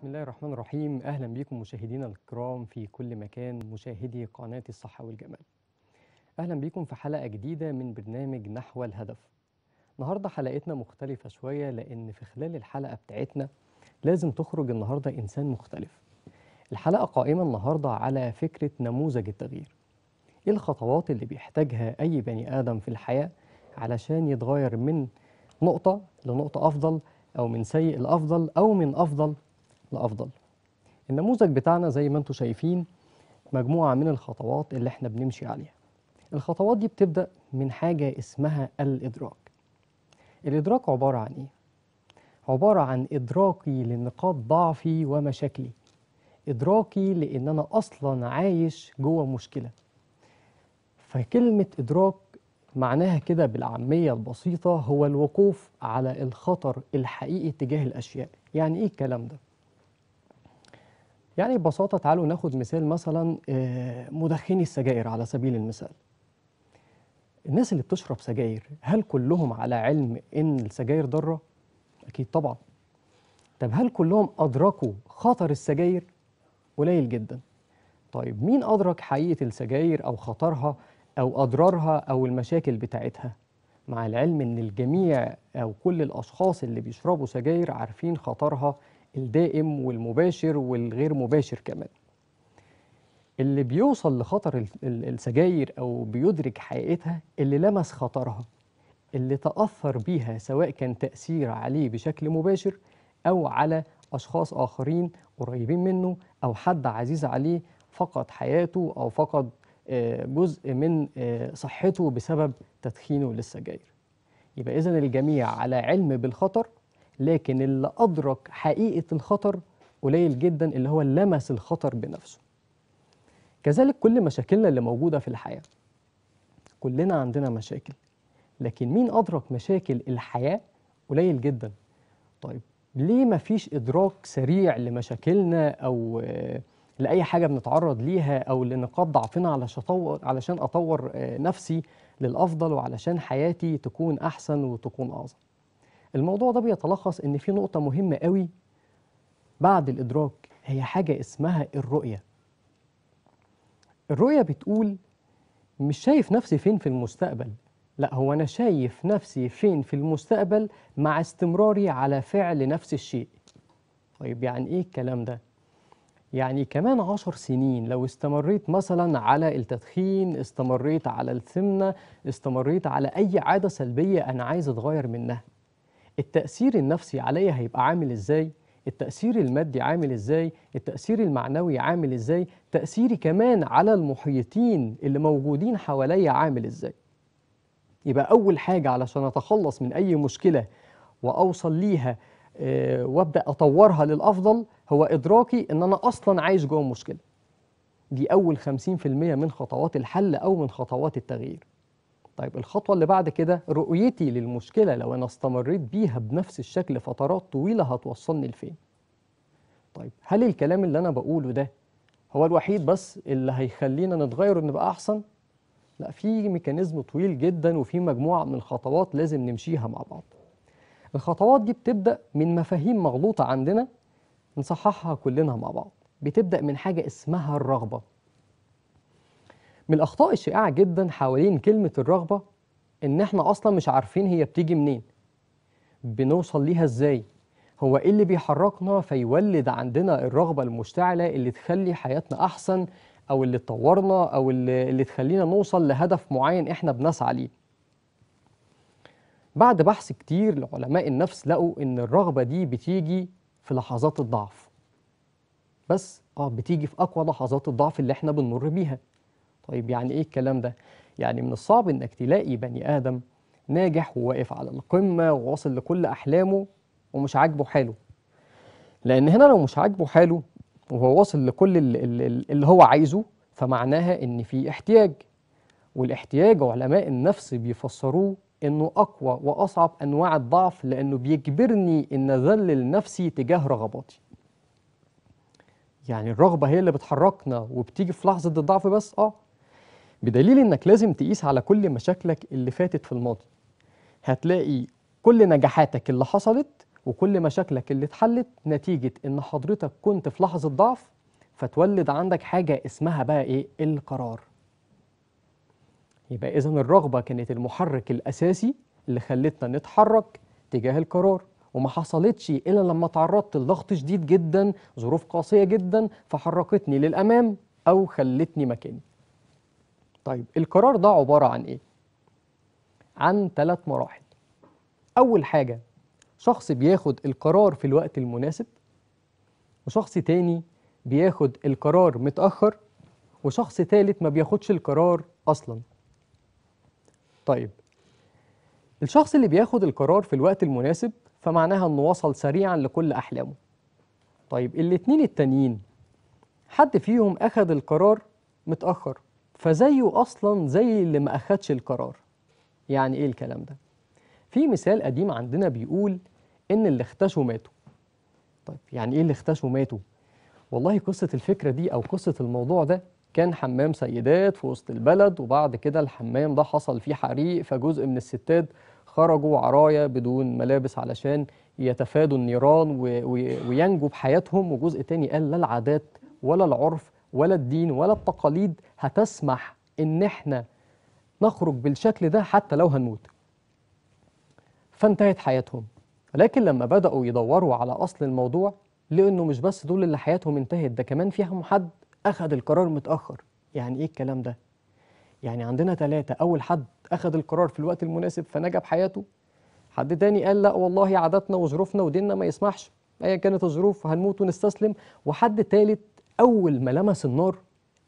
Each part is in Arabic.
بسم الله الرحمن الرحيم أهلا بكم مشاهدينا الكرام في كل مكان مشاهدي قناة الصحة والجمال أهلا بكم في حلقة جديدة من برنامج نحو الهدف النهاردة حلقتنا مختلفة شوية لأن في خلال الحلقة بتاعتنا لازم تخرج النهاردة إنسان مختلف الحلقة قائمة النهاردة على فكرة نموذج التغيير إيه الخطوات اللي بيحتاجها أي بني آدم في الحياة علشان يتغير من نقطة لنقطة أفضل أو من سيء لأفضل أو من أفضل لأفضل النموذج بتاعنا زي ما انتم شايفين مجموعة من الخطوات اللي احنا بنمشي عليها الخطوات دي بتبدأ من حاجة اسمها الإدراك الإدراك عبارة عن إيه؟ عبارة عن إدراكي لنقاط ضعفي ومشاكلي إدراكي لأن أنا أصلا عايش جوه مشكلة فكلمة إدراك معناها كده بالعامية البسيطة هو الوقوف على الخطر الحقيقي تجاه الأشياء يعني إيه الكلام ده؟ يعني ببساطة تعالوا ناخد مثال مثلا آه، مدخني السجائر على سبيل المثال الناس اللي بتشرب سجاير هل كلهم على علم إن السجاير ضارة؟ أكيد طبعا طب هل كلهم أدركوا خطر السجاير؟ قليل جدا طيب مين أدرك حقيقة السجاير أو خطرها أو أضرارها أو المشاكل بتاعتها؟ مع العلم إن الجميع أو كل الأشخاص اللي بيشربوا سجاير عارفين خطرها الدائم والمباشر والغير مباشر كمان اللي بيوصل لخطر السجاير أو بيدرك حقيقتها اللي لمس خطرها اللي تأثر بيها سواء كان تأثير عليه بشكل مباشر أو على أشخاص آخرين قريبين منه أو حد عزيز عليه فقد حياته أو فقد آه، جزء من آه، صحته بسبب تدخينه للسجاير يبقى إذا الجميع على علم بالخطر لكن اللي أدرك حقيقة الخطر قليل جدا اللي هو لمس الخطر بنفسه كذلك كل مشاكلنا اللي موجودة في الحياة كلنا عندنا مشاكل لكن مين أدرك مشاكل الحياة قليل جدا طيب ليه مفيش إدراك سريع لمشاكلنا أو آه، لأي حاجة بنتعرض ليها أو لنقاط ضعفنا علشان أطور, علشان أطور آه، نفسي للأفضل وعلشان حياتي تكون أحسن وتكون أعظم الموضوع ده بيتلخص ان في نقطه مهمه قوي بعد الادراك هي حاجه اسمها الرؤيه الرؤيه بتقول مش شايف نفسي فين في المستقبل لا هو انا شايف نفسي فين في المستقبل مع استمراري على فعل نفس الشيء طيب يعني ايه الكلام ده يعني كمان عشر سنين لو استمريت مثلا على التدخين استمريت على السمنة استمريت على أي عادة سلبية أنا عايز أتغير منها التأثير النفسي عليا هيبقى عامل إزاي التأثير المادي عامل إزاي التأثير المعنوي عامل إزاي تأثيري كمان على المحيطين اللي موجودين حواليا عامل إزاي يبقى أول حاجة علشان أتخلص من أي مشكلة وأوصل ليها آه، وابدأ أطورها للأفضل هو إدراكي إن أنا أصلا عايش جوه المشكلة دي أول 50% من خطوات الحل أو من خطوات التغيير طيب الخطوة اللي بعد كده رؤيتي للمشكلة لو أنا استمريت بيها بنفس الشكل فترات طويلة هتوصلني لفين؟ طيب هل الكلام اللي أنا بقوله ده هو الوحيد بس اللي هيخلينا نتغير ونبقى أحسن؟ لا في ميكانيزم طويل جدا وفي مجموعة من الخطوات لازم نمشيها مع بعض. الخطوات دي بتبدأ من مفاهيم مغلوطة عندنا نصححها كلنا مع بعض. بتبدأ من حاجة اسمها الرغبة. من الأخطاء الشائعة جدا حوالين كلمة الرغبة إن إحنا أصلا مش عارفين هي بتيجي منين بنوصل ليها إزاي هو إيه اللي بيحركنا فيولد عندنا الرغبة المشتعلة اللي تخلي حياتنا أحسن أو اللي تطورنا أو اللي, اللي تخلينا نوصل لهدف معين إحنا بنسعى ليه بعد بحث كتير لعلماء النفس لقوا إن الرغبة دي بتيجي في لحظات الضعف بس اه بتيجي في أقوى لحظات الضعف اللي إحنا بنمر بيها طيب يعني إيه الكلام ده؟ يعني من الصعب إنك تلاقي بني آدم ناجح وواقف على القمة وواصل لكل أحلامه ومش عاجبه حاله لأن هنا لو مش عاجبه حاله وهو واصل لكل اللي هو عايزه فمعناها إن في احتياج والاحتياج علماء النفس بيفسروه إنه أقوى وأصعب أنواع الضعف لأنه بيجبرني إن أذلل نفسي تجاه رغباتي يعني الرغبة هي اللي بتحركنا وبتيجي في لحظة الضعف بس آه بدليل انك لازم تقيس على كل مشاكلك اللي فاتت في الماضي هتلاقي كل نجاحاتك اللي حصلت وكل مشاكلك اللي اتحلت نتيجة ان حضرتك كنت في لحظة ضعف فتولد عندك حاجة اسمها بقى ايه القرار يبقى اذا الرغبة كانت المحرك الاساسي اللي خلتنا نتحرك تجاه القرار وما حصلتش الا لما تعرضت لضغط شديد جدا ظروف قاسية جدا فحركتني للامام او خلتني مكاني طيب القرار ده عبارة عن إيه؟ عن ثلاث مراحل أول حاجة شخص بياخد القرار في الوقت المناسب وشخص تاني بياخد القرار متأخر وشخص تالت ما بياخدش القرار أصلا طيب الشخص اللي بياخد القرار في الوقت المناسب فمعناها أنه وصل سريعا لكل أحلامه طيب الاتنين التانيين حد فيهم أخد القرار متأخر فزيه أصلا زي اللي ما أخدش القرار يعني إيه الكلام ده؟ في مثال قديم عندنا بيقول إن اللي اختشوا ماتوا طيب يعني إيه اللي اختشوا ماتوا؟ والله قصة الفكرة دي أو قصة الموضوع ده كان حمام سيدات في وسط البلد وبعد كده الحمام ده حصل فيه حريق فجزء من الستات خرجوا عرايا بدون ملابس علشان يتفادوا النيران وينجوا بحياتهم وجزء تاني قال لا العادات ولا العرف ولا الدين ولا التقاليد هتسمح ان احنا نخرج بالشكل ده حتى لو هنموت فانتهت حياتهم لكن لما بدأوا يدوروا على أصل الموضوع لأنه مش بس دول اللي حياتهم انتهت ده كمان فيهم حد أخذ القرار متأخر يعني إيه الكلام ده؟ يعني عندنا ثلاثة أول حد أخذ القرار في الوقت المناسب فنجب بحياته حد تاني قال لا والله عاداتنا وظروفنا وديننا ما يسمحش أيا كانت الظروف هنموت ونستسلم وحد تالت أول ما لمس النار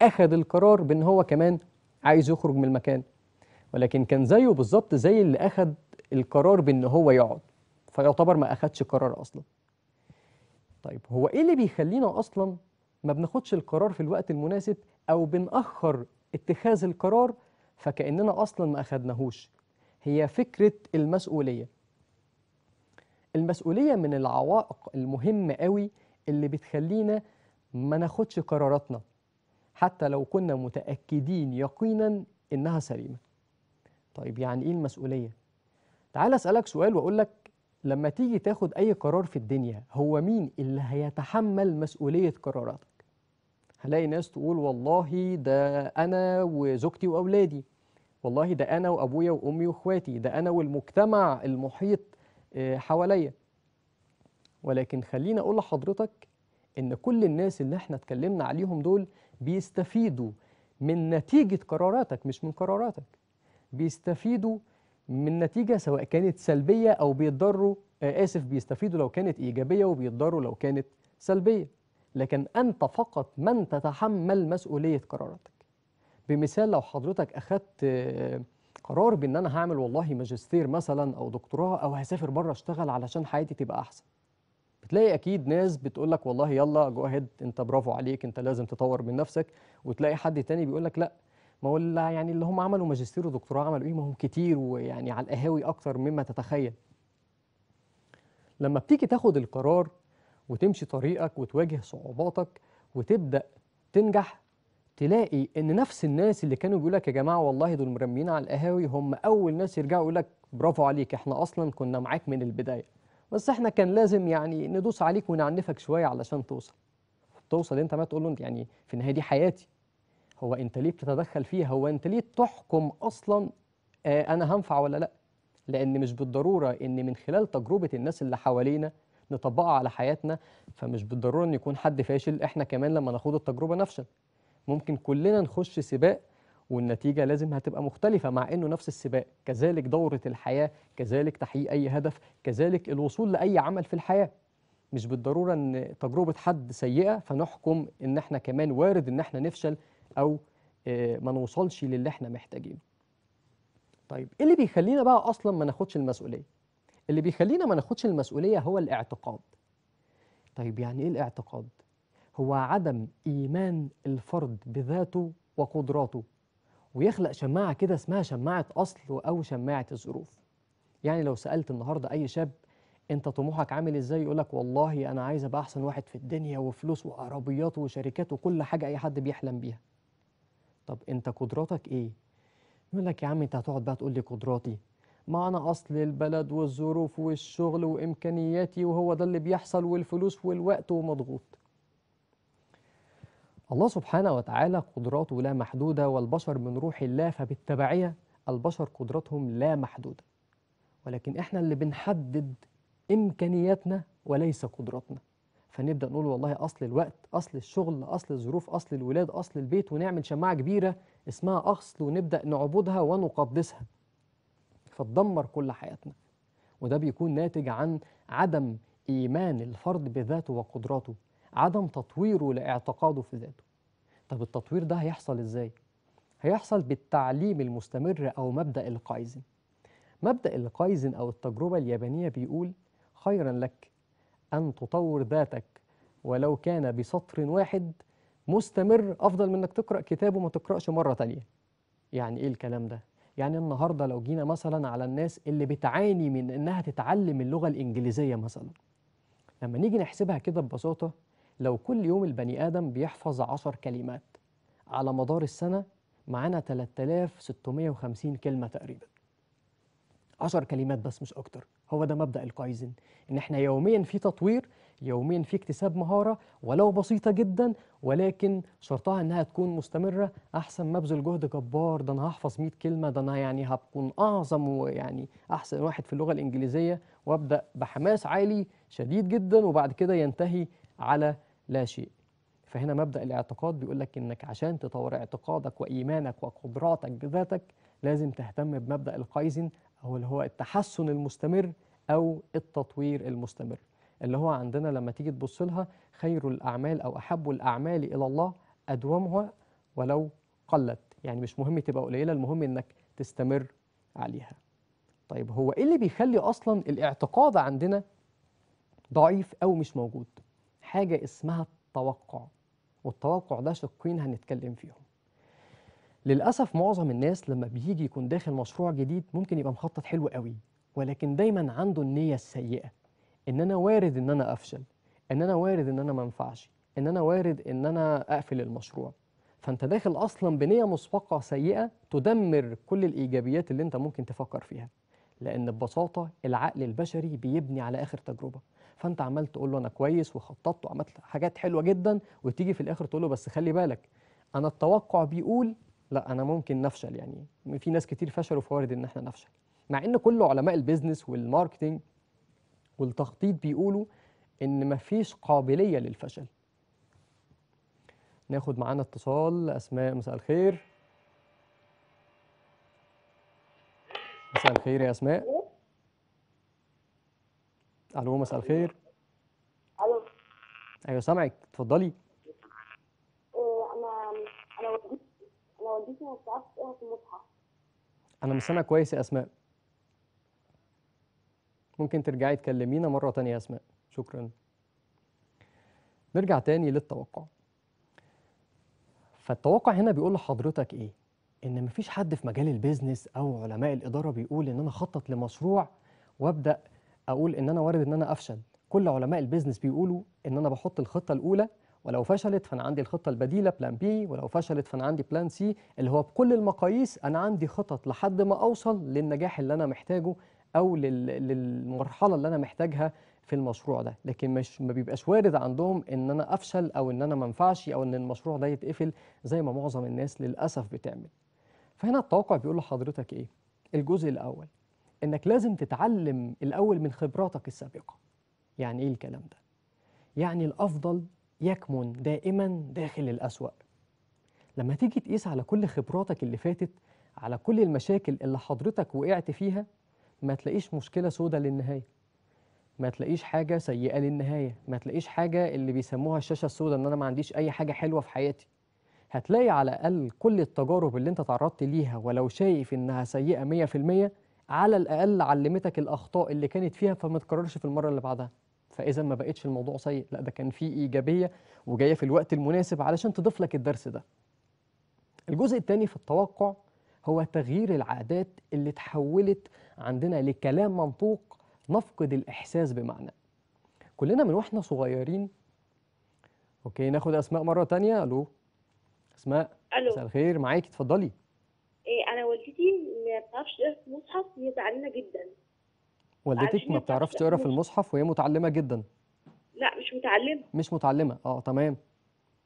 أخذ القرار بأن هو كمان عايز يخرج من المكان ولكن كان زيه بالظبط زي اللي أخذ القرار بأن هو يقعد فيعتبر ما أخدش قرار أصلا طيب هو إيه اللي بيخلينا أصلا ما بناخدش القرار في الوقت المناسب أو بنأخر اتخاذ القرار فكأننا أصلا ما أخدناهوش هي فكرة المسؤولية المسؤولية من العوائق المهمة قوي اللي بتخلينا ما ناخدش قراراتنا حتى لو كنا متأكدين يقينا إنها سليمة طيب يعني إيه المسؤولية؟ تعال أسألك سؤال وأقول لك لما تيجي تاخد أي قرار في الدنيا هو مين اللي هيتحمل مسؤولية قراراتك؟ هلاقي ناس تقول والله ده أنا وزوجتي وأولادي والله ده أنا وأبويا وأمي وإخواتي ده أنا والمجتمع المحيط آه، حواليا ولكن خليني أقول لحضرتك ان كل الناس اللي احنا اتكلمنا عليهم دول بيستفيدوا من نتيجة قراراتك مش من قراراتك بيستفيدوا من نتيجة سواء كانت سلبية أو بيتضروا آه، آسف بيستفيدوا لو كانت إيجابية وبيتضروا لو كانت سلبية لكن أنت فقط من تتحمل مسؤولية قراراتك بمثال لو حضرتك أخذت آه، قرار بأن أنا هعمل والله ماجستير مثلا أو دكتوراه أو هسافر بره أشتغل علشان حياتي تبقى أحسن بتلاقي اكيد ناس بتقول لك والله يلا جو اهيد انت برافو عليك انت لازم تطور من نفسك وتلاقي حد تاني بيقول لك لا ما هو يعني اللي هم عملوا ماجستير ودكتوراه عملوا ايه ما هم كتير ويعني على القهاوي اكتر مما تتخيل لما بتيجي تاخد القرار وتمشي طريقك وتواجه صعوباتك وتبدا تنجح تلاقي ان نفس الناس اللي كانوا بيقول لك يا جماعه والله دول مرميين على القهاوي هم اول ناس يرجعوا يقول لك برافو عليك احنا اصلا كنا معاك من البدايه بس احنا كان لازم يعني ندوس عليك ونعنفك شويه علشان توصل توصل انت ما تقول له انت يعني في النهايه دي حياتي هو انت ليه بتتدخل فيها هو انت ليه تحكم اصلا آه، انا هنفع ولا لا لان مش بالضروره ان من خلال تجربه الناس اللي حوالينا نطبقها على حياتنا فمش بالضروره ان يكون حد فاشل احنا كمان لما ناخد التجربه نفشل ممكن كلنا نخش سباق والنتيجة لازم هتبقى مختلفة مع أنه نفس السباق كذلك دورة الحياة كذلك تحقيق أي هدف كذلك الوصول لأي عمل في الحياة مش بالضرورة أن تجربة حد سيئة فنحكم أن احنا كمان وارد أن احنا نفشل أو آه، ما نوصلش للي احنا محتاجينه طيب ايه اللي بيخلينا بقى اصلا ما ناخدش المسؤوليه اللي بيخلينا ما ناخدش المسؤوليه هو الاعتقاد طيب يعني ايه الاعتقاد هو عدم ايمان الفرد بذاته وقدراته ويخلق شماعة كده اسمها شماعة أصل أو شماعة الظروف يعني لو سألت النهاردة أي شاب أنت طموحك عامل إزاي يقولك والله أنا عايز أبقى أحسن واحد في الدنيا وفلوس وعربيات وشركات وكل حاجة أي حد بيحلم بيها طب أنت قدراتك إيه؟ يقول لك يا عم أنت هتقعد بقى تقول لي قدراتي ما أنا أصل البلد والظروف والشغل وإمكانياتي وهو ده اللي بيحصل والفلوس والوقت ومضغوط الله سبحانه وتعالى قدراته لا محدودة والبشر من روح الله فبالتبعية البشر قدراتهم لا محدودة ولكن إحنا اللي بنحدد إمكانياتنا وليس قدراتنا فنبدأ نقول والله أصل الوقت أصل الشغل أصل الظروف أصل الولاد أصل البيت ونعمل شماعة كبيرة اسمها أصل ونبدأ نعبدها ونقدسها فتدمر كل حياتنا وده بيكون ناتج عن عدم إيمان الفرد بذاته وقدراته عدم تطويره لاعتقاده في ذاته طب التطوير ده هيحصل إزاي؟ هيحصل بالتعليم المستمر أو مبدأ القايزن مبدأ القايزن أو التجربة اليابانية بيقول خيرا لك أن تطور ذاتك ولو كان بسطر واحد مستمر أفضل من إنك تقرأ كتاب وما تقرأش مرة تانية يعني إيه الكلام ده؟ يعني النهاردة لو جينا مثلا على الناس اللي بتعاني من إنها تتعلم اللغة الإنجليزية مثلا لما نيجي نحسبها كده ببساطة لو كل يوم البني آدم بيحفظ عشر كلمات على مدار السنة معانا 3650 كلمة تقريبا عشر كلمات بس مش أكتر هو ده مبدأ الكايزن إن إحنا يوميا في تطوير يوميا في اكتساب مهارة ولو بسيطة جدا ولكن شرطها إنها تكون مستمرة أحسن ما ابذل جهد جبار ده أنا هحفظ 100 كلمة ده أنا يعني هكون أعظم ويعني أحسن واحد في اللغة الإنجليزية وأبدأ بحماس عالي شديد جدا وبعد كده ينتهي على لا شيء فهنا مبدا الاعتقاد بيقول لك انك عشان تطور اعتقادك وايمانك وقدراتك بذاتك لازم تهتم بمبدا القايزن او اللي هو التحسن المستمر او التطوير المستمر اللي هو عندنا لما تيجي تبص لها خير الاعمال او احب الاعمال الى الله ادومها ولو قلت يعني مش مهم تبقى قليله المهم انك تستمر عليها طيب هو ايه اللي بيخلي اصلا الاعتقاد عندنا ضعيف او مش موجود حاجة اسمها التوقع والتوقع ده شقين هنتكلم فيهم للأسف معظم الناس لما بيجي يكون داخل مشروع جديد ممكن يبقى مخطط حلو قوي ولكن دايما عنده النية السيئة إن أنا وارد إن أنا أفشل إن أنا وارد إن أنا منفعش إن أنا وارد إن أنا أقفل المشروع فأنت داخل أصلا بنية مسبقة سيئة تدمر كل الإيجابيات اللي أنت ممكن تفكر فيها لأن ببساطة العقل البشري بيبني على آخر تجربة فأنت عمال تقول له أنا كويس وخططت وعملت حاجات حلوة جدا وتيجي في الآخر تقول له بس خلي بالك أنا التوقع بيقول لا أنا ممكن نفشل يعني في ناس كتير فشلوا فوارد إن إحنا نفشل مع إن كل علماء البيزنس والماركتينج والتخطيط بيقولوا إن مفيش قابلية للفشل ناخد معانا اتصال أسماء مساء الخير مساء الخير يا اسماء الو مساء الخير الو ايوه سامعك اتفضلي انا انا والدتي انا والدتي في المصحف انا مش كويس يا اسماء ممكن ترجعي تكلمينا مره تانية يا اسماء شكرا نرجع تاني للتوقع فالتوقع هنا بيقول لحضرتك ايه ان مفيش حد في مجال البيزنس او علماء الاداره بيقول ان انا اخطط لمشروع وابدا اقول ان انا وارد ان انا افشل كل علماء البيزنس بيقولوا ان انا بحط الخطه الاولى ولو فشلت فانا عندي الخطه البديله بلان بي ولو فشلت فانا عندي بلان سي اللي هو بكل المقاييس انا عندي خطط لحد ما اوصل للنجاح اللي انا محتاجه او للمرحله اللي انا محتاجها في المشروع ده لكن مش ما بيبقاش وارد عندهم ان انا افشل او ان انا ما او ان المشروع ده يتقفل زي ما معظم الناس للاسف بتعمل فهنا التوقع بيقول لحضرتك ايه الجزء الاول انك لازم تتعلم الاول من خبراتك السابقه يعني ايه الكلام ده يعني الافضل يكمن دائما داخل الاسوا لما تيجي تقيس على كل خبراتك اللي فاتت على كل المشاكل اللي حضرتك وقعت فيها ما تلاقيش مشكله سودة للنهايه ما تلاقيش حاجه سيئه للنهايه ما تلاقيش حاجه اللي بيسموها الشاشه السوداء ان انا ما عنديش اي حاجه حلوه في حياتي هتلاقي على الأقل كل التجارب اللي أنت تعرضت ليها ولو شايف إنها سيئة 100% على الأقل علمتك الأخطاء اللي كانت فيها فما تكررش في المرة اللي بعدها فإذا ما بقتش الموضوع سيء لا ده كان فيه إيجابية وجاية في الوقت المناسب علشان تضيف لك الدرس ده الجزء الثاني في التوقع هو تغيير العادات اللي تحولت عندنا لكلام منطوق نفقد الإحساس بمعنى كلنا من واحنا صغيرين اوكي ناخد اسماء مره تانية الو اسماء الو مساء الخير معاكي اتفضلي إيه انا والدتي ما بتعرفش تقرا في المصحف هي زعلانه جدا والدتك ما بتعرفش تقرا في المصحف وهي متعلمه جدا لا مش متعلمه مش متعلمه اه تمام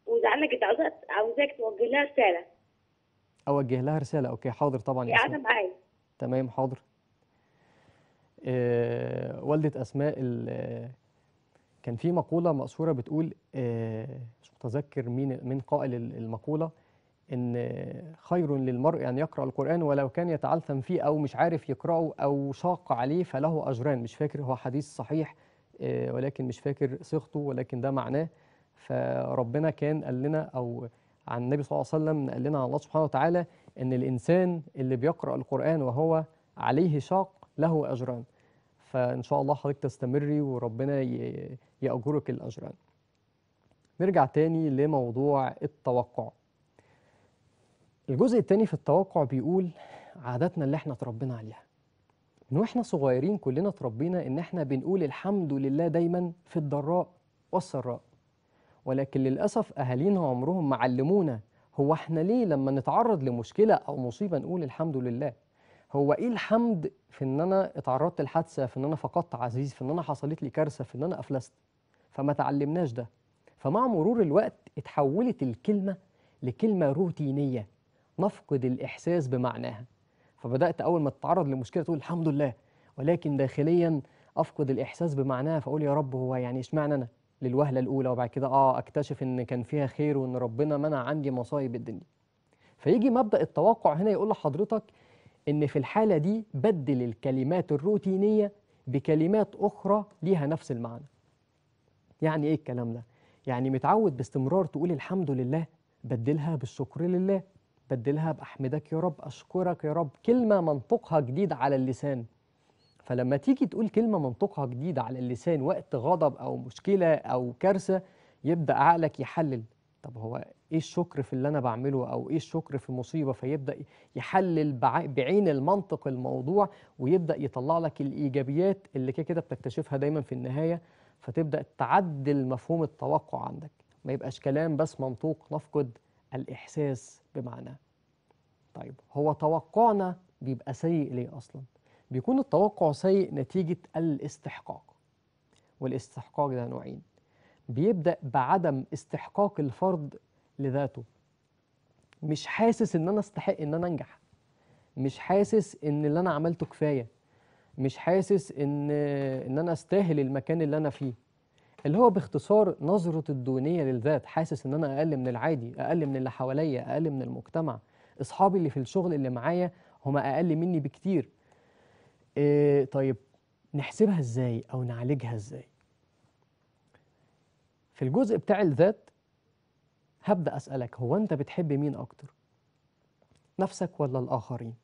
وزعلانه جدا عاوزاك عاوزاك توجه لها رساله اوجه لها رساله اوكي حاضر طبعا هي يا قاعده اسماء معايا تمام حاضر آه والده اسماء ال- كان في مقوله مقصورة بتقول آه أتذكر مين من قائل المقولة إن خير للمرء أن يعني يقرأ القرآن ولو كان يتعلثم فيه أو مش عارف يقرأه أو شاق عليه فله أجران مش فاكر هو حديث صحيح آه، ولكن مش فاكر صيغته ولكن ده معناه فربنا كان قال لنا أو عن النبي صلى الله عليه وسلم قال لنا عن الله سبحانه وتعالى إن الإنسان اللي بيقرأ القرآن وهو عليه شاق له أجران فإن شاء الله حضرتك تستمري وربنا يأجرك الأجران نرجع تاني لموضوع التوقع الجزء التاني في التوقع بيقول عاداتنا اللي احنا اتربينا عليها من واحنا صغيرين كلنا اتربينا ان احنا بنقول الحمد لله دايما في الضراء والسراء ولكن للاسف اهالينا عمرهم ما علمونا هو احنا ليه لما نتعرض لمشكله او مصيبه نقول الحمد لله هو ايه الحمد في ان انا اتعرضت لحادثه في ان انا فقدت عزيز في ان انا حصلت لي كارثه في ان انا افلست فما تعلمناش ده فمع مرور الوقت اتحولت الكلمة لكلمة روتينية نفقد الإحساس بمعناها فبدأت أول ما تتعرض لمشكلة تقول الحمد لله ولكن داخليا أفقد الإحساس بمعناها فأقول يا رب هو يعني اشمعنى أنا للوهلة الأولى وبعد كده آه أكتشف إن كان فيها خير وإن ربنا منع عندي مصايب الدنيا فيجي مبدأ التوقع هنا يقول لحضرتك إن في الحالة دي بدل الكلمات الروتينية بكلمات أخرى ليها نفس المعنى يعني إيه الكلام ده؟ يعني متعود باستمرار تقول الحمد لله بدلها بالشكر لله بدلها بأحمدك يا رب أشكرك يا رب كلمة منطقها جديد على اللسان فلما تيجي تقول كلمة منطقها جديد على اللسان وقت غضب أو مشكلة أو كارثة يبدأ عقلك يحلل طب هو إيه الشكر في اللي أنا بعمله أو إيه الشكر في المصيبة فيبدأ يحلل بعين المنطق الموضوع ويبدأ يطلع لك الإيجابيات اللي كده كده بتكتشفها دايما في النهاية فتبدأ تعدل مفهوم التوقع عندك ما يبقاش كلام بس منطوق نفقد الإحساس بمعناه طيب هو توقعنا بيبقى سيء ليه أصلا بيكون التوقع سيء نتيجة الاستحقاق والاستحقاق ده نوعين بيبدأ بعدم استحقاق الفرد لذاته مش حاسس ان انا استحق ان انا انجح مش حاسس ان اللي انا عملته كفايه مش حاسس ان ان انا استاهل المكان اللي انا فيه اللي هو باختصار نظرة الدونية للذات حاسس ان انا اقل من العادي اقل من اللي حواليا اقل من المجتمع اصحابي اللي في الشغل اللي معايا هم اقل مني بكتير إيه طيب نحسبها ازاي او نعالجها ازاي في الجزء بتاع الذات هبدأ أسألك هو أنت بتحب مين أكتر؟ نفسك ولا الآخرين؟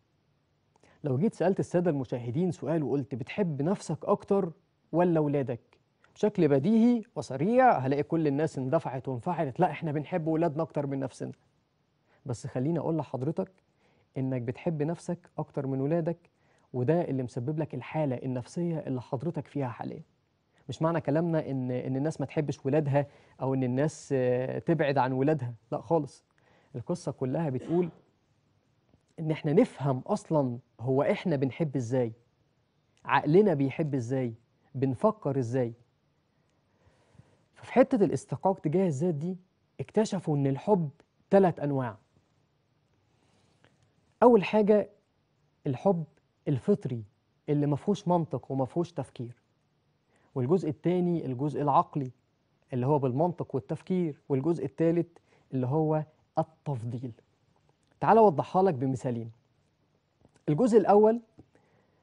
لو جيت سألت السادة المشاهدين سؤال وقلت بتحب نفسك أكتر ولا ولادك؟ بشكل بديهي وسريع هلاقي كل الناس اندفعت وانفعلت لا احنا بنحب ولادنا أكتر من نفسنا بس خليني أقول لحضرتك إنك بتحب نفسك أكتر من ولادك وده اللي مسبب لك الحالة النفسية اللي حضرتك فيها حاليا مش معنى كلامنا إن, إن الناس ما تحبش ولادها أو إن الناس آه، تبعد عن ولادها لا خالص القصة كلها بتقول ان احنا نفهم اصلا هو احنا بنحب ازاي عقلنا بيحب ازاي بنفكر ازاي ففي حته الاستقاق تجاه الذات دي اكتشفوا ان الحب ثلاث انواع اول حاجه الحب الفطري اللي ما فيهوش منطق وما فيهوش تفكير والجزء الثاني الجزء العقلي اللي هو بالمنطق والتفكير والجزء الثالث اللي هو التفضيل تعال اوضحها لك بمثالين الجزء الاول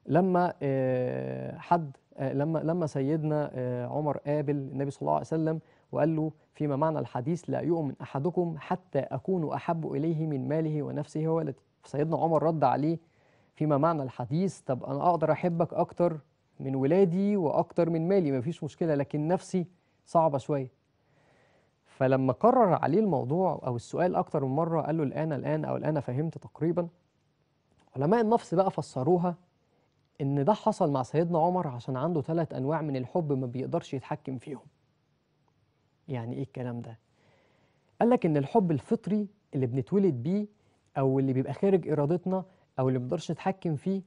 لما آه، حد آه، لما لما سيدنا آه، عمر قابل النبي صلى الله عليه وسلم وقال له فيما معنى الحديث لا يؤمن احدكم حتى اكون احب اليه من ماله ونفسه وولده فسيدنا عمر رد عليه فيما معنى الحديث طب انا اقدر احبك اكتر من ولادي واكتر من مالي مفيش مشكله لكن نفسي صعبه شويه فلما كرر عليه الموضوع او السؤال اكتر من مره قال له الان الان او الان فهمت تقريبا علماء النفس بقى فسروها ان ده حصل مع سيدنا عمر عشان عنده ثلاث انواع من الحب ما بيقدرش يتحكم فيهم يعني ايه الكلام ده قال لك ان الحب الفطري اللي بنتولد بيه او اللي بيبقى خارج ارادتنا او اللي ما بنقدرش نتحكم فيه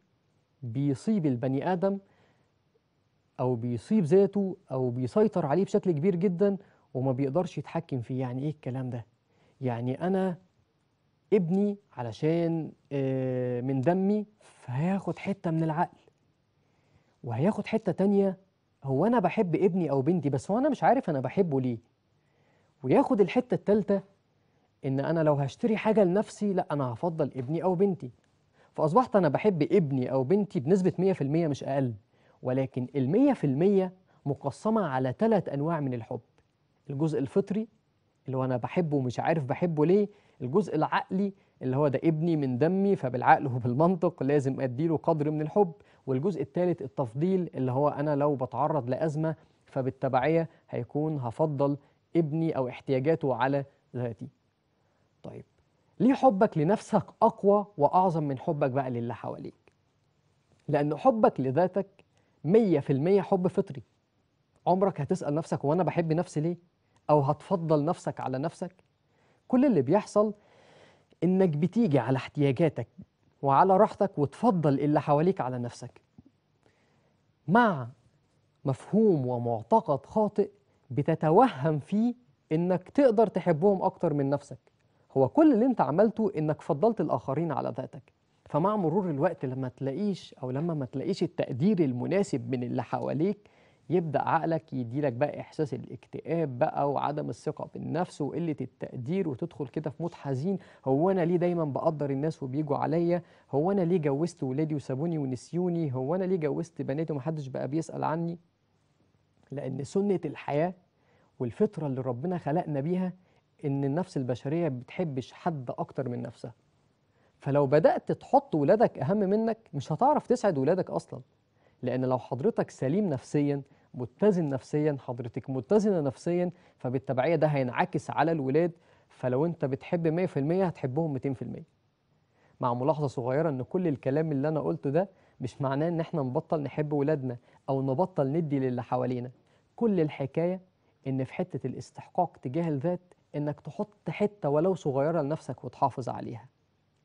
بيصيب البني ادم او بيصيب ذاته او بيسيطر عليه بشكل كبير جدا وما بيقدرش يتحكم فيه يعني ايه الكلام ده يعني انا ابني علشان آه، من دمي فهياخد حتة من العقل وهياخد حتة تانية هو أنا بحب ابني أو بنتي بس هو أنا مش عارف أنا بحبه ليه وياخد الحتة التالتة إن أنا لو هشتري حاجة لنفسي لا أنا هفضل ابني أو بنتي فأصبحت أنا بحب ابني أو بنتي بنسبة 100% مش أقل ولكن ال 100% مقسمة على ثلاث أنواع من الحب الجزء الفطري اللي هو انا بحبه ومش عارف بحبه ليه الجزء العقلي اللي هو ده ابني من دمي فبالعقل وبالمنطق لازم اديله قدر من الحب والجزء الثالث التفضيل اللي هو انا لو بتعرض لازمه فبالتبعيه هيكون هفضل ابني او احتياجاته على ذاتي طيب ليه حبك لنفسك اقوى واعظم من حبك بقى للي حواليك لان حبك لذاتك 100% حب فطري عمرك هتسال نفسك وانا بحب نفسي ليه أو هتفضل نفسك على نفسك كل اللي بيحصل إنك بتيجي على احتياجاتك وعلى راحتك وتفضل اللي حواليك على نفسك مع مفهوم ومعتقد خاطئ بتتوهم فيه إنك تقدر تحبهم أكتر من نفسك هو كل اللي انت عملته إنك فضلت الآخرين على ذاتك فمع مرور الوقت لما تلاقيش أو لما ما تلاقيش التقدير المناسب من اللي حواليك يبدا عقلك يديلك بقى احساس الاكتئاب بقى وعدم الثقه بالنفس وقله التقدير وتدخل كده في مود حزين هو انا ليه دايما بقدر الناس وبيجوا عليا هو انا ليه جوزت ولادي وسابوني ونسيوني هو انا ليه جوزت بناتي ومحدش بقى بيسال عني لان سنه الحياه والفطره اللي ربنا خلقنا بيها ان النفس البشريه بتحبش حد اكتر من نفسها فلو بدات تحط ولادك اهم منك مش هتعرف تسعد ولادك اصلا لأن لو حضرتك سليم نفسيا متزن نفسيا حضرتك متزنة نفسيا فبالتبعية ده هينعكس على الولاد فلو أنت بتحب 100% هتحبهم 200% مع ملاحظة صغيرة أن كل الكلام اللي أنا قلته ده مش معناه أن احنا نبطل نحب ولادنا أو نبطل ندي للي حوالينا كل الحكاية أن في حتة الاستحقاق تجاه الذات أنك تحط حتة ولو صغيرة لنفسك وتحافظ عليها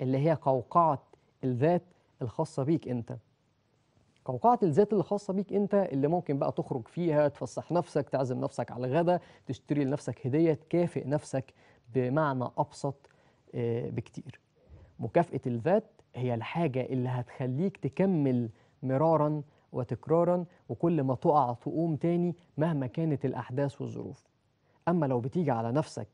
اللي هي قوقعة الذات الخاصة بيك أنت قوقعة الذات اللي خاصة بيك أنت اللي ممكن بقى تخرج فيها تفسح نفسك تعزم نفسك على الغدا تشتري لنفسك هدية تكافئ نفسك بمعنى أبسط آه، بكتير مكافأة الذات هي الحاجة اللي هتخليك تكمل مرارا وتكرارا وكل ما تقع تقوم تاني مهما كانت الأحداث والظروف أما لو بتيجي على نفسك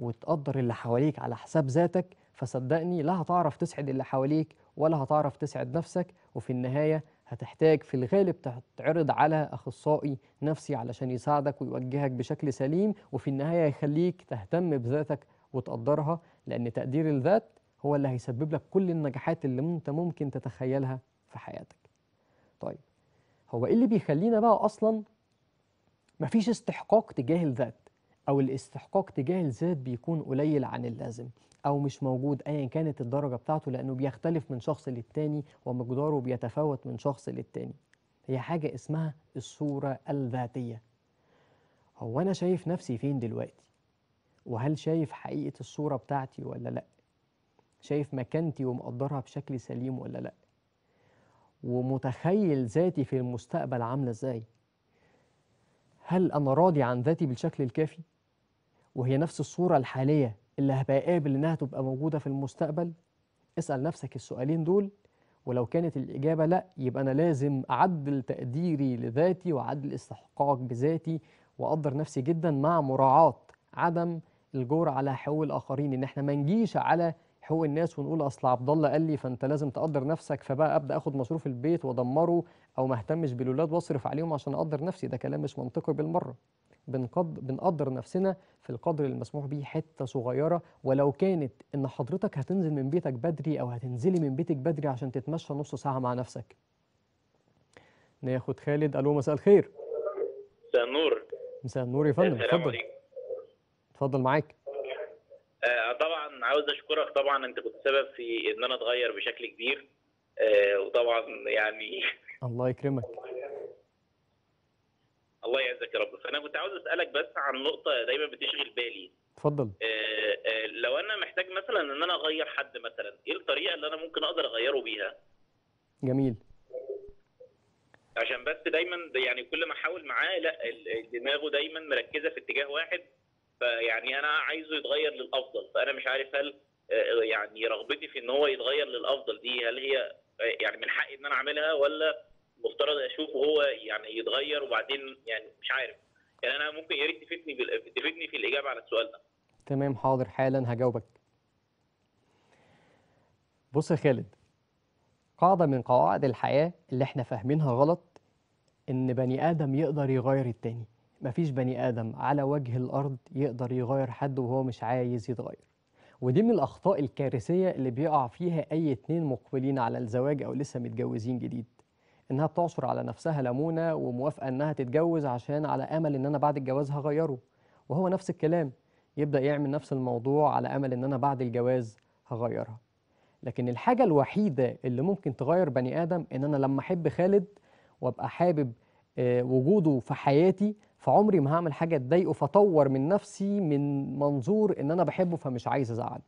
وتقدر اللي حواليك على حساب ذاتك فصدقني لا هتعرف تسعد اللي حواليك ولا هتعرف تسعد نفسك وفي النهاية هتحتاج في الغالب تتعرض على أخصائي نفسي علشان يساعدك ويوجهك بشكل سليم وفي النهاية يخليك تهتم بذاتك وتقدرها لأن تقدير الذات هو اللي هيسبب لك كل النجاحات اللي انت ممكن تتخيلها في حياتك طيب هو ايه اللي بيخلينا بقى اصلا مفيش استحقاق تجاه الذات او الاستحقاق تجاه الذات بيكون قليل عن اللازم او مش موجود ايا كانت الدرجه بتاعته لانه بيختلف من شخص للتاني ومقداره بيتفاوت من شخص للتاني هي حاجه اسمها الصوره الذاتيه هو انا شايف نفسي فين دلوقتي وهل شايف حقيقه الصوره بتاعتي ولا لا شايف مكانتي ومقدرها بشكل سليم ولا لا ومتخيل ذاتي في المستقبل عامله ازاي هل انا راضي عن ذاتي بالشكل الكافي وهي نفس الصوره الحاليه اللي هبقى قابل انها تبقى موجوده في المستقبل اسال نفسك السؤالين دول ولو كانت الاجابه لا يبقى انا لازم اعدل تقديري لذاتي واعدل استحقاق بذاتي واقدر نفسي جدا مع مراعاه عدم الجور على حقوق الاخرين ان احنا ما نجيش على حقوق الناس ونقول اصل عبد الله قال لي فانت لازم تقدر نفسك فبقى ابدا اخد مصروف البيت وادمره او ما اهتمش بالولاد واصرف عليهم عشان اقدر نفسي ده كلام مش منطقي بالمره بنقدر بنقدر نفسنا في القدر المسموح به حته صغيره ولو كانت ان حضرتك هتنزل من بيتك بدري او هتنزلي من بيتك بدري عشان تتمشى نص ساعه مع نفسك ناخد خالد الو مساء الخير مساء النور مساء النور يا فندم اتفضل اتفضل معاك عاوز اشكرك طبعا انت كنت سبب في ان انا اتغير بشكل كبير آه، وطبعا يعني الله يكرمك الله يعزك يا رب فانا كنت عاوز اسالك بس عن نقطه دايما بتشغل بالي اتفضل آه، آه، لو انا محتاج مثلا ان انا اغير حد مثلا ايه الطريقه اللي انا ممكن اقدر اغيره بيها جميل عشان بس دايما يعني كل ما احاول معاه لا دماغه دايما مركزه في اتجاه واحد فيعني انا عايزه يتغير للافضل فانا مش عارف هل آه، يعني رغبتي في ان هو يتغير للافضل دي هل هي آه، يعني من حقي ان انا اعملها ولا مفترض اشوفه هو يعني يتغير وبعدين يعني مش عارف يعني انا ممكن يا ريت تفيدني تفيدني في الاجابه على السؤال ده تمام حاضر حالا هجاوبك بص يا خالد قاعده من قواعد الحياه اللي احنا فاهمينها غلط ان بني ادم يقدر يغير التاني مفيش بني آدم على وجه الأرض يقدر يغير حد وهو مش عايز يتغير ودي من الأخطاء الكارثية اللي بيقع فيها أي اتنين مقبلين على الزواج أو لسه متجوزين جديد إنها بتعصر على نفسها لمونة وموافقة إنها تتجوز عشان على أمل إن أنا بعد الجواز هغيره وهو نفس الكلام يبدأ يعمل نفس الموضوع على أمل إن أنا بعد الجواز هغيرها لكن الحاجة الوحيدة اللي ممكن تغير بني آدم إن أنا لما أحب خالد وأبقى حابب آه، وجوده في حياتي فعمري ما هعمل حاجه تضايقه فاطور من نفسي من منظور ان انا بحبه فمش عايز ازعله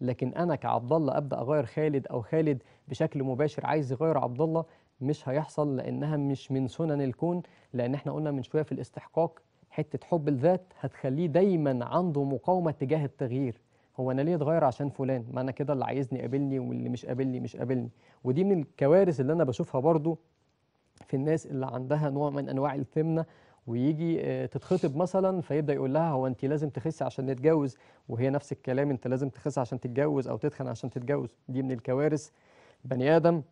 لكن انا كعبد الله ابدا اغير خالد او خالد بشكل مباشر عايز يغير عبد الله مش هيحصل لانها مش من سنن الكون لان احنا قلنا من شويه في الاستحقاق حته حب الذات هتخليه دايما عنده مقاومه تجاه التغيير هو انا ليه اتغير عشان فلان ما انا كده اللي عايزني قابلني واللي مش قابلني مش قابلني ودي من الكوارث اللي انا بشوفها برضو في الناس اللي عندها نوع من انواع الثمنه ويجي آه، تتخطب مثلا فيبدا يقول لها هو انت لازم تخسي عشان نتجوز وهي نفس الكلام انت لازم تخس عشان تتجوز او تتخن عشان تتجوز دي من الكوارث بني ادم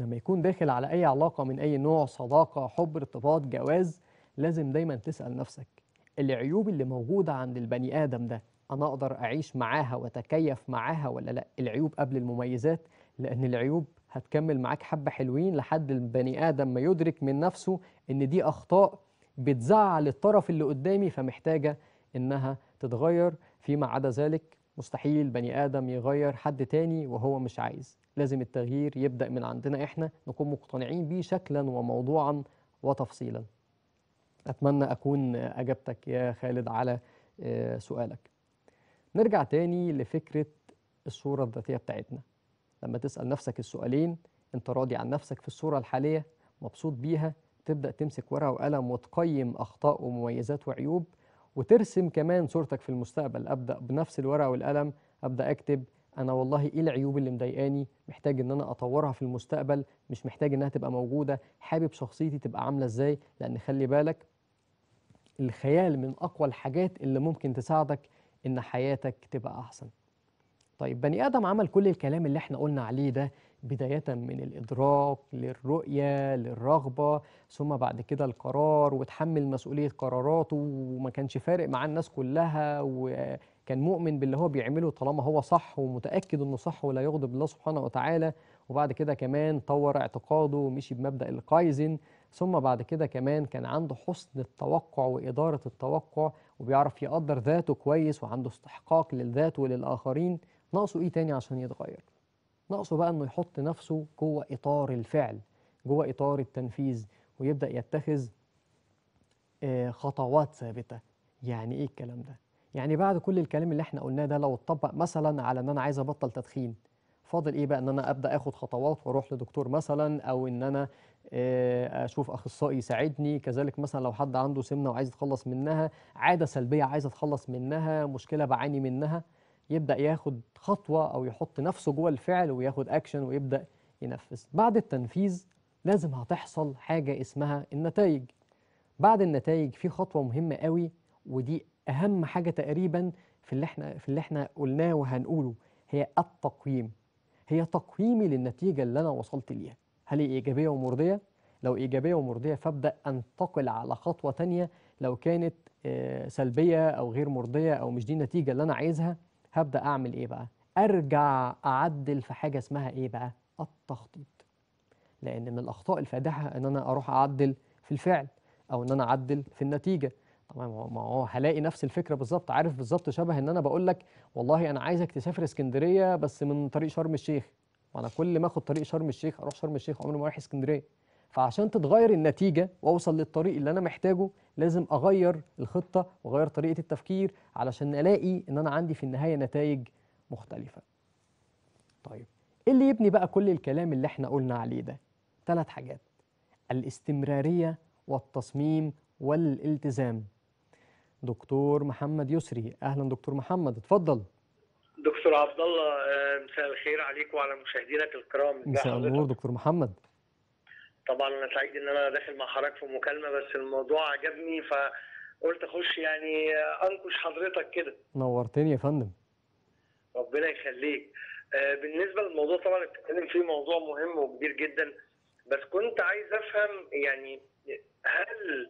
لما يكون داخل على اي علاقه من اي نوع صداقه حب ارتباط جواز لازم دايما تسال نفسك العيوب اللي موجوده عند البني ادم ده انا اقدر اعيش معاها واتكيف معاها ولا لا العيوب قبل المميزات لان العيوب هتكمل معاك حبة حلوين لحد البني آدم ما يدرك من نفسه إن دي أخطاء بتزعل الطرف اللي قدامي فمحتاجة إنها تتغير فيما عدا ذلك مستحيل بني آدم يغير حد تاني وهو مش عايز لازم التغيير يبدأ من عندنا إحنا نكون مقتنعين بيه شكلا وموضوعا وتفصيلا أتمنى أكون أجبتك يا خالد على آه، سؤالك نرجع تاني لفكرة الصورة الذاتية بتاعتنا لما تسأل نفسك السؤالين أنت راضي عن نفسك في الصورة الحالية مبسوط بيها تبدأ تمسك ورقة وقلم وتقيم أخطاء ومميزات وعيوب وترسم كمان صورتك في المستقبل أبدأ بنفس الورقة والقلم أبدأ أكتب أنا والله إيه العيوب اللي مضايقاني محتاج إن أنا أطورها في المستقبل مش محتاج إنها تبقى موجودة حابب شخصيتي تبقى عاملة إزاي لأن خلي بالك الخيال من أقوى الحاجات اللي ممكن تساعدك إن حياتك تبقى أحسن طيب بني آدم عمل كل الكلام اللي احنا قلنا عليه ده بداية من الإدراك للرؤية للرغبة ثم بعد كده القرار وتحمل مسؤولية قراراته وما كانش فارق مع الناس كلها وكان مؤمن باللي هو بيعمله طالما هو صح ومتأكد إنه صح ولا يغضب الله سبحانه وتعالى وبعد كده كمان طور اعتقاده ومشي بمبدأ القايزن ثم بعد كده كمان كان عنده حسن التوقع وإدارة التوقع وبيعرف يقدر ذاته كويس وعنده استحقاق للذات وللآخرين ناقصه ايه تاني عشان يتغير ناقصه بقى انه يحط نفسه جوه اطار الفعل جوه اطار التنفيذ ويبدا يتخذ آه، خطوات ثابته يعني ايه الكلام ده يعني بعد كل الكلام اللي احنا قلناه ده لو اتطبق مثلا على ان انا عايز ابطل تدخين فاضل ايه بقى ان انا ابدا اخد خطوات واروح لدكتور مثلا او ان انا آه، اشوف اخصائي يساعدني كذلك مثلا لو حد عنده سمنه وعايز يتخلص منها عاده سلبيه عايز اتخلص منها مشكله بعاني منها يبدأ ياخد خطوة أو يحط نفسه جوه الفعل وياخد أكشن ويبدأ ينفذ بعد التنفيذ لازم هتحصل حاجة اسمها النتائج بعد النتائج في خطوة مهمة قوي ودي أهم حاجة تقريبا في اللي احنا في اللي احنا قلناه وهنقوله هي التقييم هي تقييمي للنتيجة اللي أنا وصلت ليها هل هي إيجابية ومرضية؟ لو إيجابية ومرضية فأبدأ أنتقل على خطوة تانية لو كانت آه، سلبية أو غير مرضية أو مش دي النتيجة اللي أنا عايزها هبدأ أعمل إيه بقى؟ أرجع أعدل في حاجة اسمها إيه بقى؟ التخطيط لأن من الأخطاء الفادحة إن أنا أروح أعدل في الفعل أو إن أنا أعدل في النتيجة طبعا ما هو هلاقي نفس الفكره بالظبط عارف بالظبط شبه ان انا بقول لك والله انا عايزك تسافر اسكندريه بس من طريق شرم الشيخ وانا كل ما اخد طريق شرم الشيخ اروح شرم الشيخ عمري ما اروح اسكندريه فعشان تتغير النتيجه واوصل للطريق اللي انا محتاجه لازم اغير الخطه واغير طريقه التفكير علشان الاقي ان انا عندي في النهايه نتائج مختلفه طيب ايه اللي يبني بقى كل الكلام اللي احنا قلنا عليه ده ثلاث حاجات الاستمراريه والتصميم والالتزام دكتور محمد يسري اهلا دكتور محمد اتفضل دكتور عبد الله آه، مساء الخير عليك وعلى مشاهدينك الكرام مساء النور دكتور محمد طبعا انا سعيد ان انا داخل مع حضرتك في مكالمه بس الموضوع عجبني فقلت اخش يعني انقش حضرتك كده نورتني يا فندم ربنا يخليك آه، بالنسبه للموضوع طبعا بتتكلم فيه موضوع مهم وكبير جدا بس كنت عايز افهم يعني هل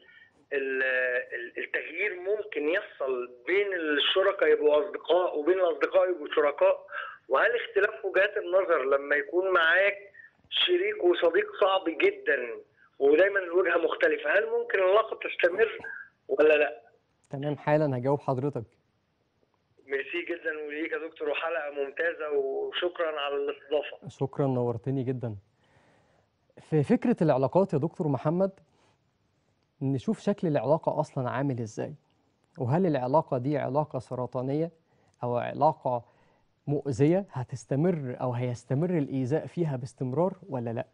التغيير ممكن يحصل بين الشركاء يبقوا اصدقاء وبين الاصدقاء يبقوا شركاء وهل اختلاف وجهات النظر لما يكون معاك شريك وصديق صعب جدا ودايما الوجهه مختلفه هل ممكن العلاقه تستمر ولا لا تمام حالا هجاوب حضرتك ميرسي جدا وليك يا دكتور وحلقه ممتازه وشكرا على الاستضافه شكرا نورتني جدا في فكره العلاقات يا دكتور محمد نشوف شكل العلاقه اصلا عامل ازاي وهل العلاقه دي علاقه سرطانيه او علاقه مؤذية هتستمر أو هيستمر الإيذاء فيها باستمرار ولا لأ؟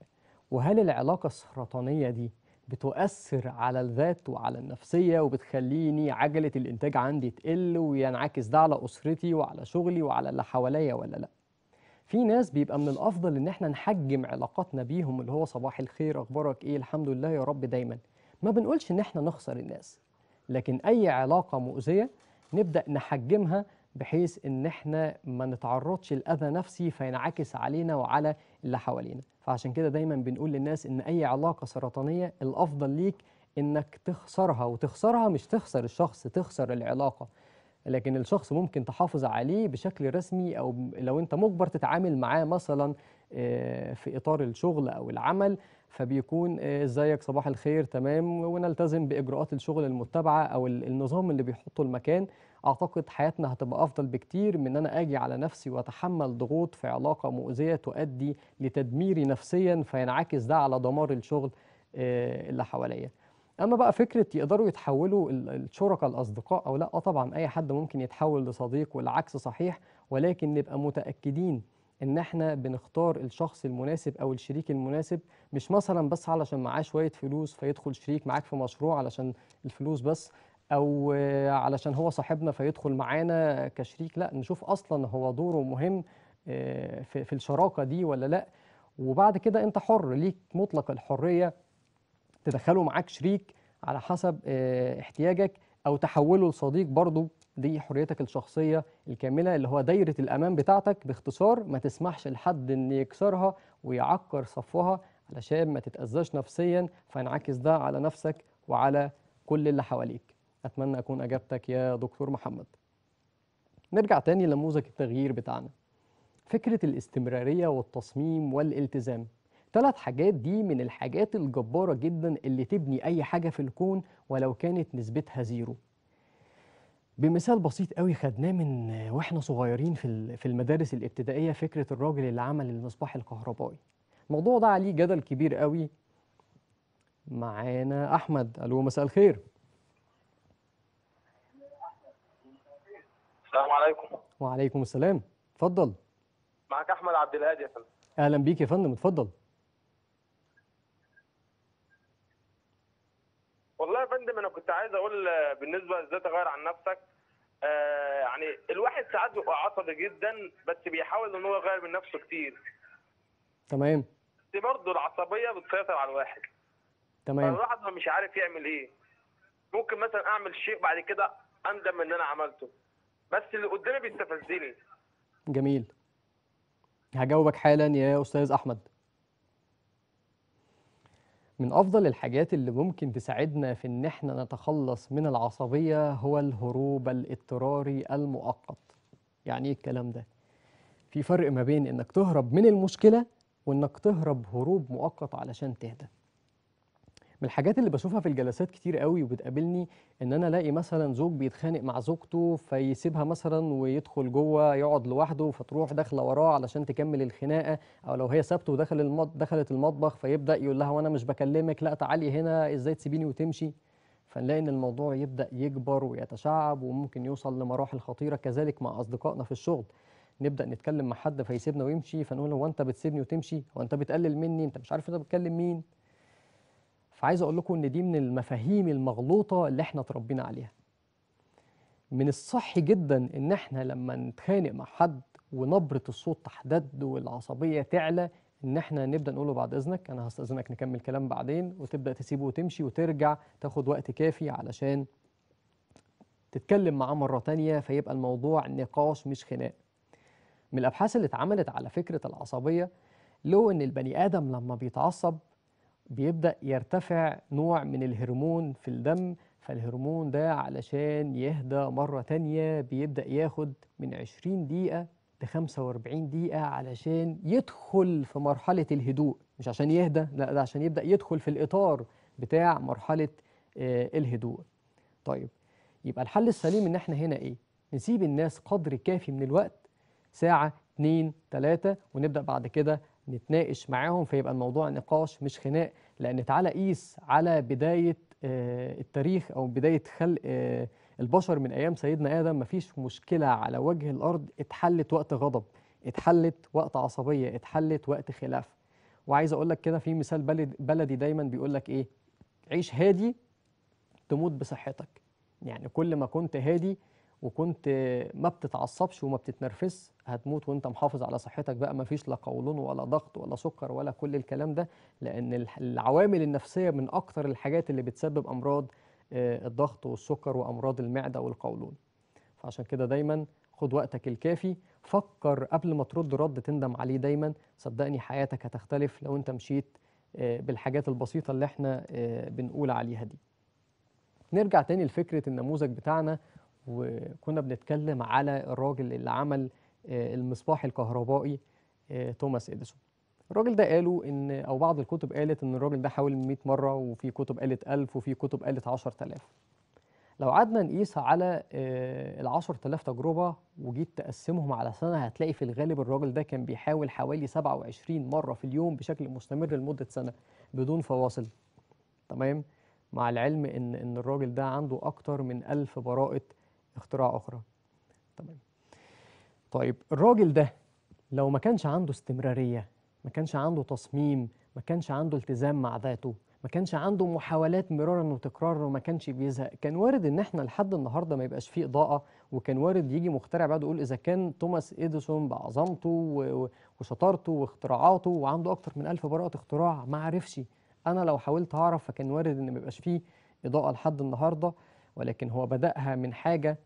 وهل العلاقة السرطانية دي بتؤثر على الذات وعلى النفسية وبتخليني عجلة الإنتاج عندي تقل وينعكس ده على أسرتي وعلى شغلي وعلى اللي حواليا ولا لأ؟ في ناس بيبقى من الأفضل إن إحنا نحجم علاقاتنا بيهم اللي هو صباح الخير أخبارك إيه الحمد لله يا رب دايما ما بنقولش إن إحنا نخسر الناس لكن أي علاقة مؤذية نبدأ نحجمها بحيث ان احنا ما نتعرضش لاذى نفسي فينعكس علينا وعلى اللي حوالينا فعشان كده دايما بنقول للناس ان اي علاقه سرطانيه الافضل ليك انك تخسرها وتخسرها مش تخسر الشخص تخسر العلاقه لكن الشخص ممكن تحافظ عليه بشكل رسمي او لو انت مجبر تتعامل معاه مثلا آه، في اطار الشغل او العمل فبيكون آه، ازيك صباح الخير تمام ونلتزم باجراءات الشغل المتبعه او النظام اللي بيحطه المكان اعتقد حياتنا هتبقى افضل بكتير من ان انا اجي على نفسي واتحمل ضغوط في علاقه مؤذيه تؤدي لتدميري نفسيا فينعكس ده على دمار الشغل آه، اللي حواليا اما بقى فكره يقدروا يتحولوا الشركاء الاصدقاء او لا طبعا اي حد ممكن يتحول لصديق والعكس صحيح ولكن نبقى متاكدين ان احنا بنختار الشخص المناسب او الشريك المناسب مش مثلا بس علشان معاه شويه فلوس فيدخل شريك معاك في مشروع علشان الفلوس بس او علشان هو صاحبنا فيدخل معانا كشريك لا نشوف اصلا هو دوره مهم آه، في الشراكه دي ولا لا وبعد كده انت حر ليك مطلق الحريه تدخله معاك شريك على حسب آه، احتياجك او تحوله لصديق برضه دي حريتك الشخصيه الكامله اللي هو دايره الامان بتاعتك باختصار ما تسمحش لحد ان يكسرها ويعكر صفوها علشان ما تتاذاش نفسيا فينعكس ده على نفسك وعلى كل اللي حواليك أتمنى أكون أجابتك يا دكتور محمد نرجع تاني لنموذج التغيير بتاعنا فكرة الاستمرارية والتصميم والالتزام ثلاث حاجات دي من الحاجات الجبارة جدا اللي تبني أي حاجة في الكون ولو كانت نسبتها زيرو بمثال بسيط قوي خدناه من واحنا صغيرين في في المدارس الابتدائيه فكره الراجل اللي عمل المصباح الكهربائي الموضوع ده عليه جدل كبير قوي معانا احمد الو مساء الخير السلام عليكم وعليكم السلام اتفضل معاك احمد عبد الهادي يا فندم اهلا بيك يا فندم اتفضل والله يا فندم انا كنت عايز اقول آه، بالنسبه ازاي تغير عن نفسك آه يعني الواحد ساعات بيبقى عصبي جدا بس بيحاول ان هو يغير من نفسه كتير تمام بس برضه العصبيه بتسيطر على الواحد تمام الواحد مش عارف يعمل ايه ممكن مثلا اعمل شيء بعد كده اندم ان انا عملته بس اللي قدامي بيستفزني جميل هجاوبك حالا يا استاذ احمد من افضل الحاجات اللي ممكن تساعدنا في ان احنا نتخلص من العصبيه هو الهروب الاضطراري المؤقت يعني ايه الكلام ده في فرق ما بين انك تهرب من المشكله وانك تهرب هروب مؤقت علشان تهدى من الحاجات اللي بشوفها في الجلسات كتير قوي وبتقابلني ان انا الاقي مثلا زوج بيتخانق مع زوجته فيسيبها مثلا ويدخل جوه يقعد لوحده فتروح داخله وراه علشان تكمل الخناقه او لو هي سابته ودخل المط... دخلت المطبخ فيبدا يقول لها وانا مش بكلمك لا تعالي هنا ازاي تسيبيني وتمشي فنلاقي ان الموضوع يبدا يكبر ويتشعب وممكن يوصل لمراحل خطيره كذلك مع اصدقائنا في الشغل نبدا نتكلم مع حد فيسيبنا ويمشي فنقول هو انت بتسيبني وتمشي هو انت بتقلل مني انت مش عارف انت بتكلم مين فعايز اقول لكم ان دي من المفاهيم المغلوطه اللي احنا اتربينا عليها من الصح جدا ان احنا لما نتخانق مع حد ونبره الصوت تحدد والعصبيه تعلى ان احنا نبدا نقول له بعد اذنك انا هستاذنك نكمل كلام بعدين وتبدا تسيبه وتمشي وترجع تاخد وقت كافي علشان تتكلم معاه مره تانية فيبقى الموضوع نقاش مش خناق من الابحاث اللي اتعملت على فكره العصبيه لو ان البني ادم لما بيتعصب بيبدأ يرتفع نوع من الهرمون في الدم فالهرمون ده علشان يهدى مرة تانية بيبدأ ياخد من 20 دقيقة ل 45 دقيقة علشان يدخل في مرحلة الهدوء مش عشان يهدى لا ده عشان يبدأ يدخل في الإطار بتاع مرحلة آه الهدوء طيب يبقى الحل السليم ان احنا هنا ايه نسيب الناس قدر كافي من الوقت ساعة اتنين تلاتة ونبدأ بعد كده نتناقش معاهم فيبقى الموضوع نقاش مش خناق لان تعالى قيس على بدايه آه، التاريخ او بدايه خلق آه، البشر من ايام سيدنا ادم مفيش مشكله على وجه الارض اتحلت وقت غضب اتحلت وقت عصبيه اتحلت وقت خلاف وعايز اقول لك كده في مثال بلد بلدي دايما بيقول لك ايه عيش هادي تموت بصحتك يعني كل ما كنت هادي وكنت ما بتتعصبش وما بتتنرفز هتموت وانت محافظ على صحتك بقى ما فيش لا قولون ولا ضغط ولا سكر ولا كل الكلام ده لان العوامل النفسيه من اكتر الحاجات اللي بتسبب امراض آه، الضغط والسكر وامراض المعده والقولون فعشان كده دايما خد وقتك الكافي فكر قبل ما ترد رد تندم عليه دايما صدقني حياتك هتختلف لو انت مشيت آه، بالحاجات البسيطه اللي احنا آه، بنقول عليها دي نرجع تاني لفكره النموذج بتاعنا وكنا بنتكلم على الراجل اللي عمل آه، المصباح الكهربائي آه، توماس اديسون الراجل ده قالوا ان او بعض الكتب قالت ان الراجل ده حاول 100 مره وفي كتب قالت 1000 وفي كتب قالت 10000 لو قعدنا نقيس على آه، ال 10000 تجربه وجيت تقسمهم على سنه هتلاقي في الغالب الراجل ده كان بيحاول حوالي 27 مره في اليوم بشكل مستمر لمده سنه بدون فواصل تمام مع العلم ان ان الراجل ده عنده اكتر من 1000 براءه اختراع اخرى تمام طيب الراجل ده لو ما كانش عنده استمراريه ما كانش عنده تصميم ما كانش عنده التزام مع ذاته ما كانش عنده محاولات مرارا وتكرارا وما كانش بيزهق كان وارد ان احنا لحد النهارده ما يبقاش فيه اضاءه وكان وارد يجي مخترع بعد يقول اذا كان توماس اديسون بعظمته وشطارته واختراعاته وعنده اكتر من ألف براءه اختراع ما عرفش انا لو حاولت اعرف فكان وارد ان ما يبقاش فيه اضاءه لحد النهارده ولكن هو بدأها من حاجة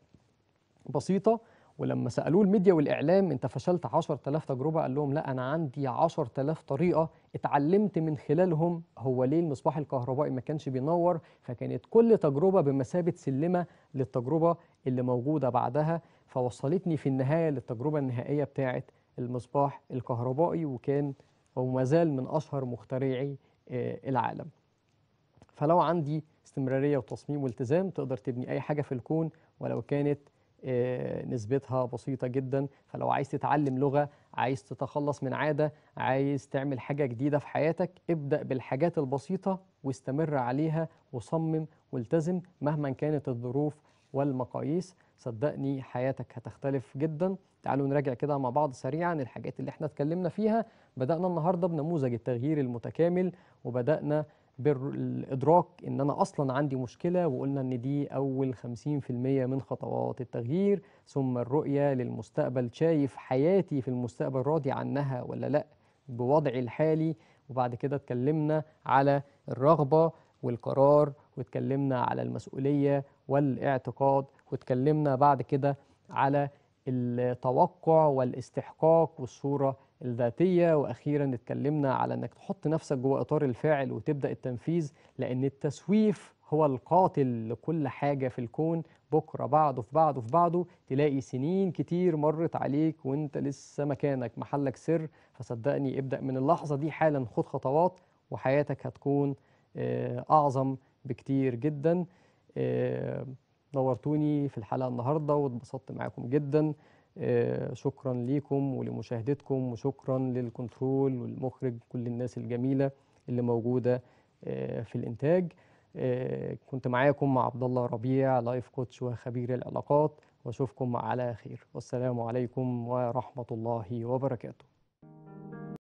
بسيطة ولما سألوه الميديا والإعلام أنت فشلت 10000 تجربة قال لهم لا أنا عندي 10000 طريقة اتعلمت من خلالهم هو ليه المصباح الكهربائي ما كانش بينور فكانت كل تجربة بمثابة سلمة للتجربة اللي موجودة بعدها فوصلتني في النهاية للتجربة النهائية بتاعة المصباح الكهربائي وكان وما زال من أشهر مخترعي آه، العالم فلو عندي استمرارية وتصميم والتزام تقدر تبني أي حاجة في الكون ولو كانت آه، نسبتها بسيطة جدا فلو عايز تتعلم لغة عايز تتخلص من عادة عايز تعمل حاجة جديدة في حياتك ابدأ بالحاجات البسيطة واستمر عليها وصمم والتزم مهما كانت الظروف والمقاييس صدقني حياتك هتختلف جدا تعالوا نراجع كده مع بعض سريعا الحاجات اللي احنا اتكلمنا فيها بدأنا النهاردة بنموذج التغيير المتكامل وبدأنا بالإدراك إن أنا أصلا عندي مشكلة وقلنا إن دي أول 50% من خطوات التغيير ثم الرؤية للمستقبل شايف حياتي في المستقبل راضي عنها ولا لأ بوضعي الحالي وبعد كده اتكلمنا على الرغبة والقرار واتكلمنا على المسؤولية والاعتقاد واتكلمنا بعد كده على التوقع والاستحقاق والصورة الذاتيه واخيرا اتكلمنا على انك تحط نفسك جوه اطار الفاعل وتبدا التنفيذ لان التسويف هو القاتل لكل حاجه في الكون بكره بعده في بعده في بعده تلاقي سنين كتير مرت عليك وانت لسه مكانك محلك سر فصدقني ابدا من اللحظه دي حالا خد خطوات وحياتك هتكون آه، اعظم بكتير جدا آه، نورتوني في الحلقه النهارده واتبسطت معاكم جدا آه، شكرا ليكم ولمشاهدتكم وشكرا للكنترول والمخرج كل الناس الجميله اللي موجوده آه، في الانتاج آه، كنت معاكم مع عبد الله ربيع لايف كوتش وخبير العلاقات واشوفكم على خير والسلام عليكم ورحمه الله وبركاته